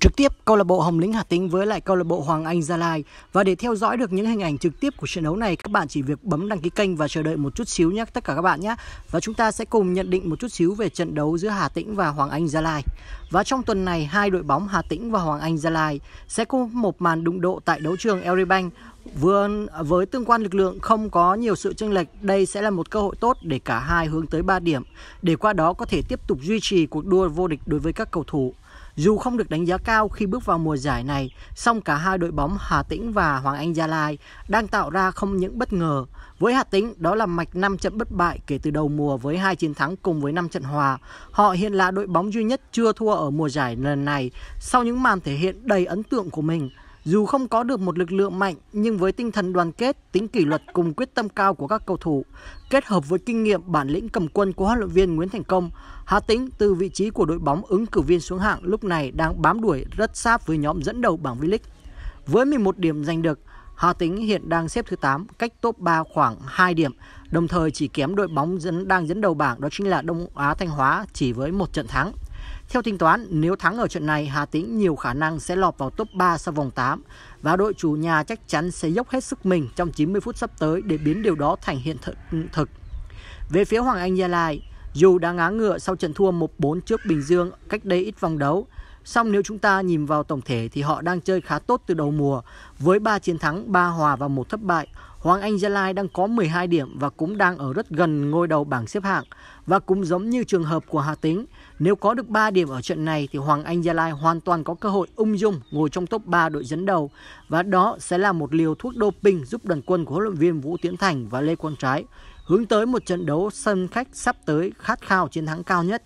trực tiếp câu lạc bộ Hồng Lĩnh Hà Tĩnh với lại câu lạc bộ Hoàng Anh Gia Lai. Và để theo dõi được những hình ảnh trực tiếp của trận đấu này, các bạn chỉ việc bấm đăng ký kênh và chờ đợi một chút xíu nhé tất cả các bạn nhé. Và chúng ta sẽ cùng nhận định một chút xíu về trận đấu giữa Hà Tĩnh và Hoàng Anh Gia Lai. Và trong tuần này, hai đội bóng Hà Tĩnh và Hoàng Anh Gia Lai sẽ có một màn đụng độ tại đấu trường Eribank Vừa với tương quan lực lượng không có nhiều sự chênh lệch, đây sẽ là một cơ hội tốt để cả hai hướng tới 3 điểm, để qua đó có thể tiếp tục duy trì cuộc đua vô địch đối với các cầu thủ. Dù không được đánh giá cao khi bước vào mùa giải này, song cả hai đội bóng Hà Tĩnh và Hoàng Anh Gia Lai đang tạo ra không những bất ngờ. Với Hà Tĩnh, đó là mạch 5 trận bất bại kể từ đầu mùa với hai chiến thắng cùng với 5 trận hòa. Họ hiện là đội bóng duy nhất chưa thua ở mùa giải lần này sau những màn thể hiện đầy ấn tượng của mình. Dù không có được một lực lượng mạnh nhưng với tinh thần đoàn kết, tính kỷ luật cùng quyết tâm cao của các cầu thủ, kết hợp với kinh nghiệm bản lĩnh cầm quân của huấn luyện viên Nguyễn Thành Công, Hà Tĩnh từ vị trí của đội bóng ứng cử viên xuống hạng lúc này đang bám đuổi rất sát với nhóm dẫn đầu bảng V-League. Với 11 điểm giành được, Hà Tĩnh hiện đang xếp thứ 8, cách top 3 khoảng 2 điểm, đồng thời chỉ kém đội bóng dẫn đang dẫn đầu bảng đó chính là Đông Á Thanh Hóa chỉ với một trận thắng. Theo tính toán, nếu thắng ở trận này, Hà Tĩnh nhiều khả năng sẽ lọt vào top 3 sau vòng 8 và đội chủ nhà chắc chắn sẽ dốc hết sức mình trong 90 phút sắp tới để biến điều đó thành hiện thực. Về phía Hoàng Anh Gia Lai, dù đã ngá ngựa sau trận thua 1-4 trước Bình Dương cách đây ít vòng đấu, Song nếu chúng ta nhìn vào tổng thể thì họ đang chơi khá tốt từ đầu mùa với 3 chiến thắng, 3 hòa và một thất bại. Hoàng Anh Gia Lai đang có 12 điểm và cũng đang ở rất gần ngôi đầu bảng xếp hạng. Và cũng giống như trường hợp của Hà Tĩnh, nếu có được 3 điểm ở trận này thì Hoàng Anh Gia Lai hoàn toàn có cơ hội ung dung ngồi trong top 3 đội dẫn đầu. Và đó sẽ là một liều thuốc doping giúp đoàn quân của huấn luyện viên Vũ Tiến Thành và Lê Quang Trái hướng tới một trận đấu sân khách sắp tới khát khao chiến thắng cao nhất.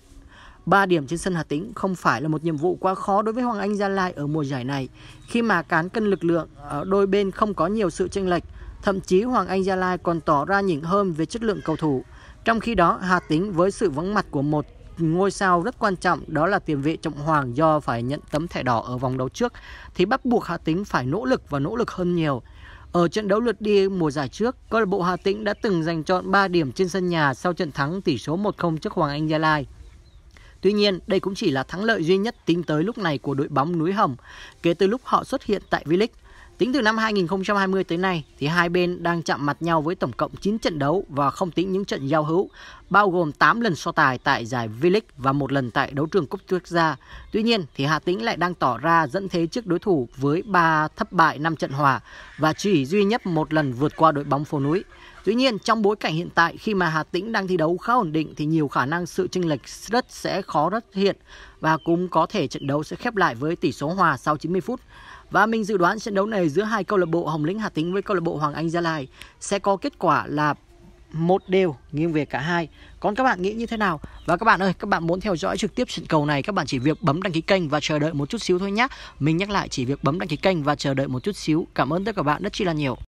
3 điểm trên sân Hà Tĩnh không phải là một nhiệm vụ quá khó đối với Hoàng Anh Gia Lai ở mùa giải này khi mà cán cân lực lượng ở đôi bên không có nhiều sự chênh lệch, thậm chí Hoàng Anh Gia Lai còn tỏ ra nhỉnh hơn về chất lượng cầu thủ. Trong khi đó, Hà Tĩnh với sự vắng mặt của một ngôi sao rất quan trọng đó là tiền vệ Trọng Hoàng do phải nhận tấm thẻ đỏ ở vòng đấu trước thì bắt buộc Hà Tĩnh phải nỗ lực và nỗ lực hơn nhiều. Ở trận đấu lượt đi mùa giải trước, câu lạc bộ Hà Tĩnh đã từng giành chọn 3 điểm trên sân nhà sau trận thắng tỷ số 1-0 trước Hoàng Anh Gia Lai. Tuy nhiên, đây cũng chỉ là thắng lợi duy nhất tính tới lúc này của đội bóng núi Hồng kể từ lúc họ xuất hiện tại V-League. Tính từ năm 2020 tới nay thì hai bên đang chạm mặt nhau với tổng cộng 9 trận đấu và không tính những trận giao hữu, bao gồm 8 lần so tài tại giải V-League và một lần tại đấu trường cúp quốc gia. Tuy nhiên thì Hà Tĩnh lại đang tỏ ra dẫn thế trước đối thủ với 3 thất bại 5 trận hòa và chỉ duy nhất một lần vượt qua đội bóng phố núi. Tuy nhiên, trong bối cảnh hiện tại khi mà Hà Tĩnh đang thi đấu khá ổn định thì nhiều khả năng sự chênh lệch rất sẽ khó rất hiện và cũng có thể trận đấu sẽ khép lại với tỷ số hòa sau 90 phút. Và mình dự đoán trận đấu này giữa hai câu lạc bộ Hồng Lĩnh Hà Tĩnh với câu lạc bộ Hoàng Anh Gia Lai sẽ có kết quả là một đều nghiêng về cả hai. Còn các bạn nghĩ như thế nào? Và các bạn ơi, các bạn muốn theo dõi trực tiếp trận cầu này, các bạn chỉ việc bấm đăng ký kênh và chờ đợi một chút xíu thôi nhé. Mình nhắc lại chỉ việc bấm đăng ký kênh và chờ đợi một chút xíu. Cảm ơn tất cả các bạn rất chi là nhiều.